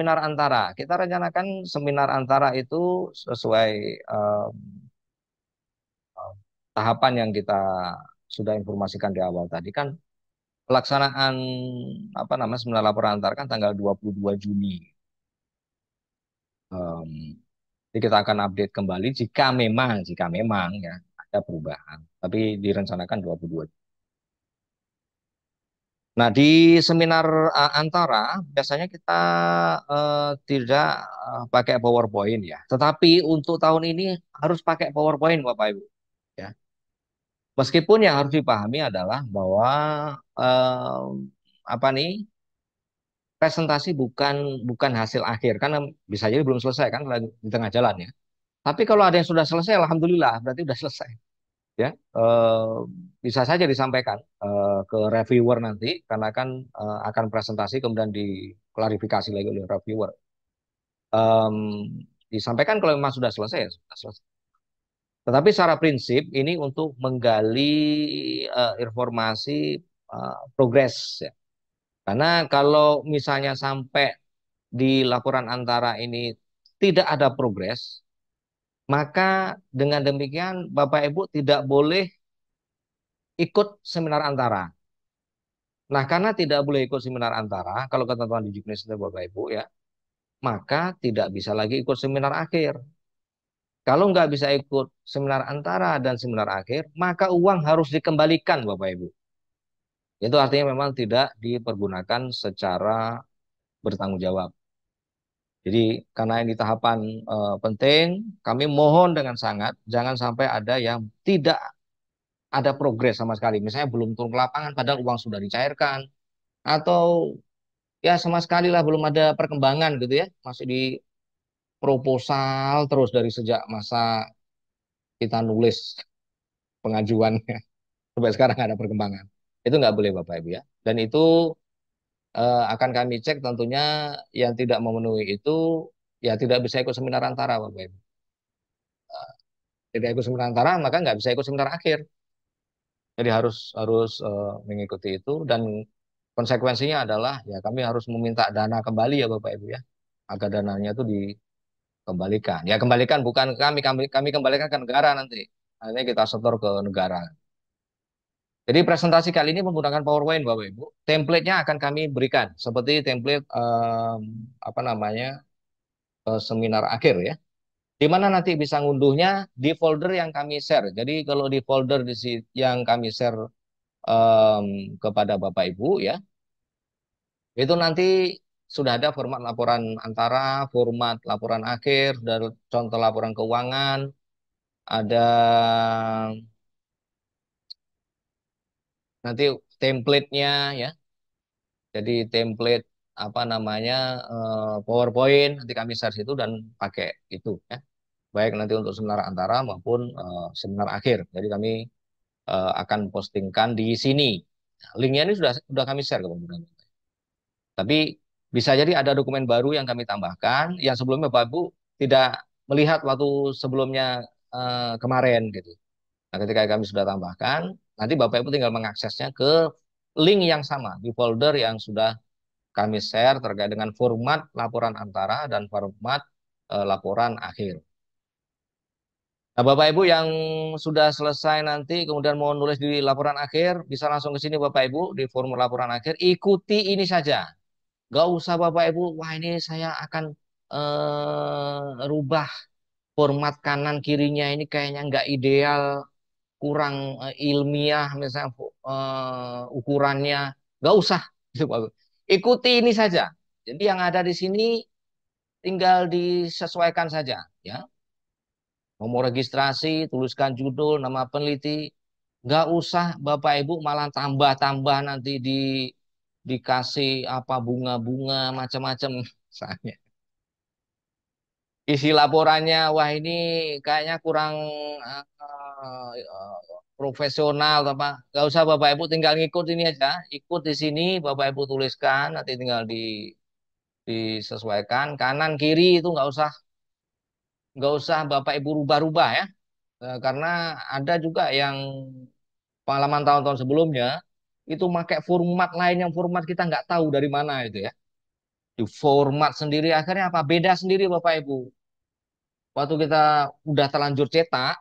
seminar antara. Kita rencanakan seminar antara itu sesuai um, tahapan yang kita sudah informasikan di awal tadi kan pelaksanaan apa namanya seminar laporan antar kan tanggal 22 Juni. Um, jadi kita akan update kembali jika memang jika memang ya ada perubahan. Tapi direncanakan 22 Juni. Nah, di seminar uh, antara biasanya kita uh, tidak uh, pakai PowerPoint ya. Tetapi untuk tahun ini harus pakai PowerPoint Bapak Ibu ya. Meskipun yang harus dipahami adalah bahwa uh, apa nih presentasi bukan bukan hasil akhir karena bisa jadi belum selesai kan di tengah jalan ya. Tapi kalau ada yang sudah selesai alhamdulillah berarti sudah selesai ya uh, bisa saja disampaikan uh, ke reviewer nanti karena kan uh, akan presentasi kemudian diklarifikasi lagi oleh reviewer um, disampaikan kalau memang sudah selesai ya sudah selesai tetapi secara prinsip ini untuk menggali uh, informasi uh, progres ya karena kalau misalnya sampai di laporan antara ini tidak ada progres maka dengan demikian Bapak Ibu tidak boleh ikut seminar antara. Nah, karena tidak boleh ikut seminar antara, kalau ketentuan di Juknis Bapak Ibu ya, maka tidak bisa lagi ikut seminar akhir. Kalau nggak bisa ikut seminar antara dan seminar akhir, maka uang harus dikembalikan Bapak Ibu. Itu artinya memang tidak dipergunakan secara bertanggung jawab. Jadi karena ini tahapan e, penting, kami mohon dengan sangat jangan sampai ada yang tidak ada progres sama sekali. Misalnya belum turun ke lapangan padahal uang sudah dicairkan atau ya sama sekali lah belum ada perkembangan gitu ya, masih di proposal terus dari sejak masa kita nulis pengajuannya sampai sekarang ada perkembangan. Itu nggak boleh Bapak Ibu ya. Dan itu uh, akan kami cek tentunya yang tidak memenuhi itu ya tidak bisa ikut seminar antara Bapak Ibu. uh, tidak ikut seminar antara maka nggak bisa ikut seminar akhir. Jadi harus harus uh, mengikuti itu dan konsekuensinya adalah ya kami harus meminta dana kembali ya Bapak Ibu ya agar dananya itu dikembalikan. Ya kembalikan bukan kami kami kami kembalikan ke negara nanti. Akhirnya kita setor ke negara. Jadi presentasi kali ini menggunakan PowerPoint Bapak Ibu. Template-nya akan kami berikan seperti template um, apa namanya uh, seminar akhir ya. Di mana nanti bisa ngunduhnya di folder yang kami share. Jadi kalau di folder di yang kami share um, kepada Bapak Ibu ya. Itu nanti sudah ada format laporan antara, format laporan akhir, dan contoh laporan keuangan, ada nanti template-nya ya jadi template apa namanya eh, PowerPoint nanti kami share situ dan pakai itu ya baik nanti untuk seminar antara maupun eh, seminar akhir jadi kami eh, akan postingkan di sini linknya ini sudah sudah kami share ke pemerintah tapi bisa jadi ada dokumen baru yang kami tambahkan yang sebelumnya Bapak Ibu tidak melihat waktu sebelumnya kemarin gitu nah ketika kami sudah tambahkan Nanti Bapak Ibu tinggal mengaksesnya ke link yang sama di folder yang sudah kami share terkait dengan format laporan antara dan format e, laporan akhir. Nah, Bapak Ibu yang sudah selesai nanti kemudian mau nulis di laporan akhir, bisa langsung ke sini Bapak Ibu di formulir laporan akhir, ikuti ini saja. Gak usah Bapak Ibu, wah ini saya akan eh, rubah format kanan kirinya ini kayaknya nggak ideal kurang uh, ilmiah misalnya uh, ukurannya nggak usah ikuti ini saja jadi yang ada di sini tinggal disesuaikan saja ya nomor registrasi tuliskan judul nama peneliti nggak usah bapak ibu malah tambah-tambah nanti di dikasih apa bunga-bunga macam-macam misalnya isi laporannya wah ini kayaknya kurang uh, uh, profesional apa nggak usah bapak ibu tinggal ngikut ini aja ikut di sini bapak ibu tuliskan nanti tinggal di disesuaikan kanan kiri itu nggak usah nggak usah bapak ibu rubah-rubah ya eh, karena ada juga yang pengalaman tahun-tahun sebelumnya itu pakai format lain yang format kita nggak tahu dari mana itu ya di format sendiri akhirnya apa beda sendiri bapak ibu waktu kita udah terlanjur cetak,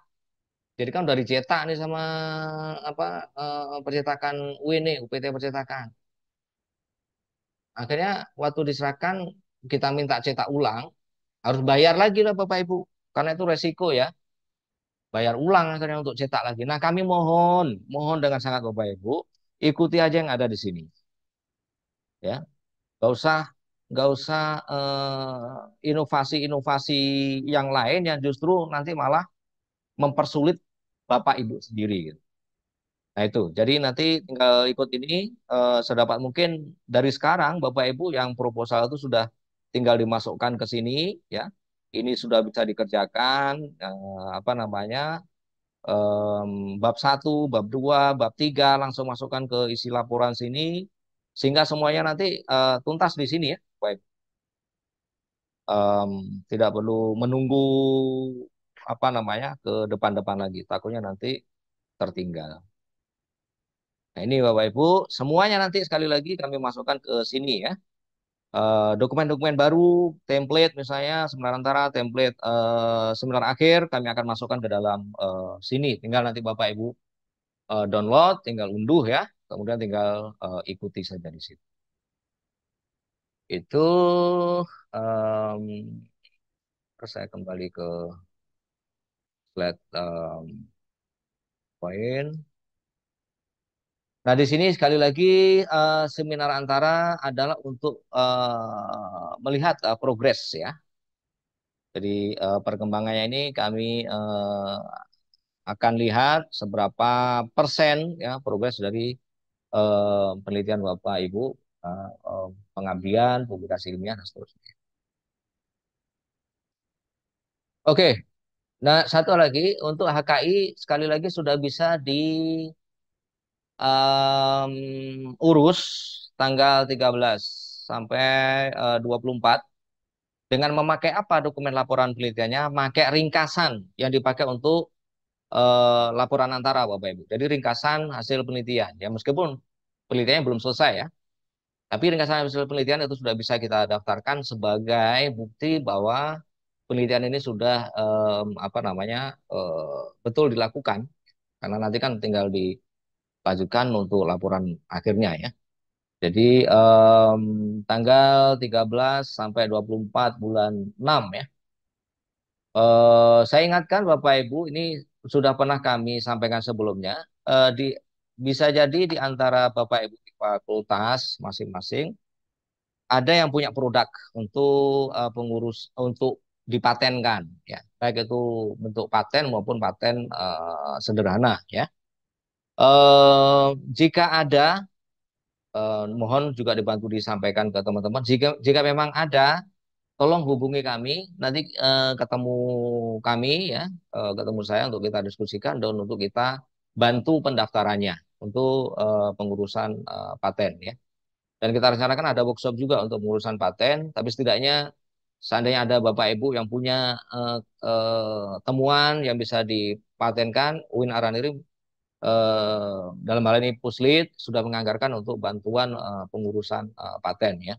jadi kan udah dicetak nih sama apa eh, percetakan UIN nih, UPT percetakan. Akhirnya waktu diserahkan kita minta cetak ulang, harus bayar lagi lah Bapak Ibu, karena itu resiko ya. Bayar ulang akhirnya untuk cetak lagi. Nah kami mohon, mohon dengan sangat Bapak Ibu, ikuti aja yang ada di sini. Ya, Gak usah nggak usah eh, inovasi-inovasi eh, yang lain yang justru nanti malah mempersulit bapak ibu sendiri. Gitu. Nah itu, jadi nanti tinggal ikut ini eh, sedapat mungkin dari sekarang bapak ibu yang proposal itu sudah tinggal dimasukkan ke sini, ya. Ini sudah bisa dikerjakan, eh, apa namanya? Eh, bab satu bab dua bab tiga langsung masukkan ke isi laporan sini sehingga semuanya nanti uh, tuntas di sini ya baik um, tidak perlu menunggu apa namanya ke depan-depan lagi takutnya nanti tertinggal nah ini bapak ibu semuanya nanti sekali lagi kami masukkan ke sini ya eh, dokumen-dokumen uh, baru, template misalnya seminar antara, template uh, seminar akhir kami akan masukkan ke dalam uh, sini. Tinggal nanti Bapak Ibu uh, download, tinggal unduh ya. Kemudian tinggal uh, ikuti saja di situ. Itu um, saya kembali ke slide um, poin. Nah, di sini sekali lagi uh, seminar antara adalah untuk uh, melihat uh, progres ya. Jadi uh, perkembangannya ini kami uh, akan lihat seberapa persen ya progres dari penelitian Bapak Ibu, eh, pengabdian, publikasi ilmiah dan seterusnya. Oke. Nah, satu lagi untuk HKI sekali lagi sudah bisa di um, urus tanggal 13 sampai eh, uh, 24 dengan memakai apa dokumen laporan penelitiannya, pakai ringkasan yang dipakai untuk eh, laporan antara Bapak Ibu. Jadi ringkasan hasil penelitian ya meskipun penelitiannya belum selesai ya. Tapi ringkasan hasil penelitian itu sudah bisa kita daftarkan sebagai bukti bahwa penelitian ini sudah eh, apa namanya eh, betul dilakukan karena nanti kan tinggal dipajukan untuk laporan akhirnya ya. Jadi um, tanggal 13 sampai 24 bulan 6 ya. Uh, saya ingatkan Bapak Ibu ini sudah pernah kami sampaikan sebelumnya, eh, di, bisa jadi di antara Bapak Ibu di fakultas masing-masing ada yang punya produk untuk eh, pengurus untuk dipatenkan ya baik itu bentuk paten maupun paten eh, sederhana ya eh, jika ada eh, mohon juga dibantu disampaikan ke teman-teman jika jika memang ada tolong hubungi kami nanti uh, ketemu kami ya uh, ketemu saya untuk kita diskusikan dan untuk kita bantu pendaftarannya untuk uh, pengurusan uh, paten ya dan kita rencanakan ada workshop juga untuk pengurusan paten tapi setidaknya seandainya ada bapak ibu yang punya uh, uh, temuan yang bisa dipatenkan Uin Araniri uh, dalam hal ini Puslit sudah menganggarkan untuk bantuan uh, pengurusan uh, paten ya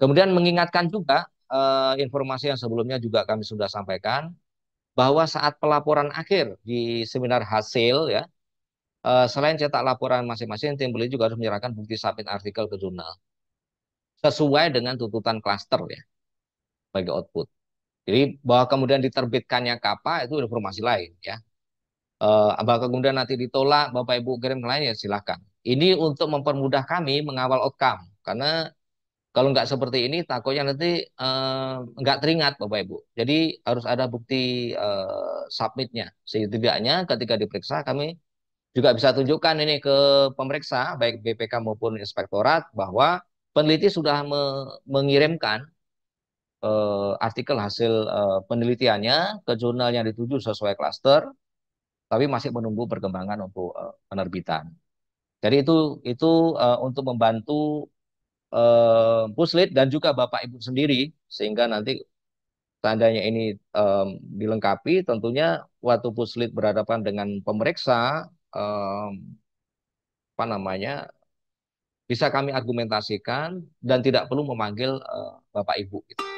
kemudian mengingatkan juga eh, informasi yang sebelumnya juga kami sudah sampaikan bahwa saat pelaporan akhir di seminar hasil ya eh, selain cetak laporan masing-masing tim beli juga harus menyerahkan bukti submit artikel ke jurnal sesuai dengan tuntutan klaster ya sebagai output. Jadi bahwa kemudian diterbitkannya kapa itu informasi lain ya. Eh, bahwa kemudian nanti ditolak Bapak Ibu kirim lain ya silahkan. Ini untuk mempermudah kami mengawal outcome karena kalau nggak seperti ini, takutnya nanti eh, nggak teringat, Bapak Ibu. Jadi harus ada bukti eh, submitnya. Setidaknya ketika diperiksa, kami juga bisa tunjukkan ini ke pemeriksa, baik BPK maupun inspektorat, bahwa peneliti sudah me mengirimkan eh, artikel hasil eh, penelitiannya ke jurnal yang dituju sesuai klaster, tapi masih menunggu perkembangan untuk eh, penerbitan. Jadi itu itu uh, untuk membantu um, puslit dan juga bapak ibu sendiri sehingga nanti tandanya ini um, dilengkapi, tentunya waktu puslit berhadapan dengan pemeriksa, um, apa namanya, bisa kami argumentasikan dan tidak perlu memanggil uh, bapak ibu. Gitu.